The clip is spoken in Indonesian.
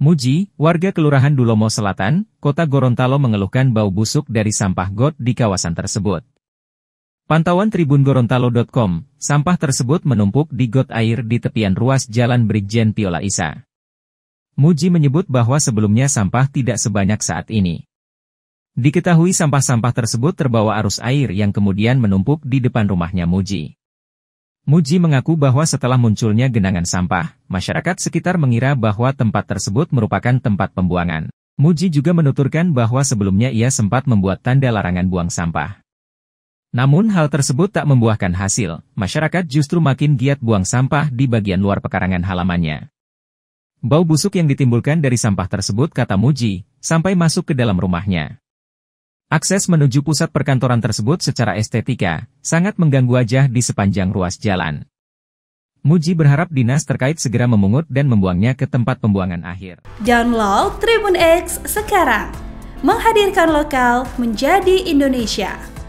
Muji, warga Kelurahan Dulomo Selatan, Kota Gorontalo mengeluhkan bau busuk dari sampah got di kawasan tersebut. Pantauan Tribun Gorontalo.com, sampah tersebut menumpuk di got air di tepian ruas Jalan Brigjen Piola Isa. Muji menyebut bahwa sebelumnya sampah tidak sebanyak saat ini. Diketahui sampah-sampah tersebut terbawa arus air yang kemudian menumpuk di depan rumahnya Muji. Muji mengaku bahwa setelah munculnya genangan sampah, masyarakat sekitar mengira bahwa tempat tersebut merupakan tempat pembuangan. Muji juga menuturkan bahwa sebelumnya ia sempat membuat tanda larangan buang sampah. Namun hal tersebut tak membuahkan hasil, masyarakat justru makin giat buang sampah di bagian luar pekarangan halamannya. Bau busuk yang ditimbulkan dari sampah tersebut kata Muji, sampai masuk ke dalam rumahnya. Akses menuju pusat perkantoran tersebut secara estetika, sangat mengganggu wajah di sepanjang ruas jalan. Muji berharap dinas terkait segera memungut dan membuangnya ke tempat pembuangan akhir. Download Tribun X sekarang, menghadirkan lokal menjadi Indonesia.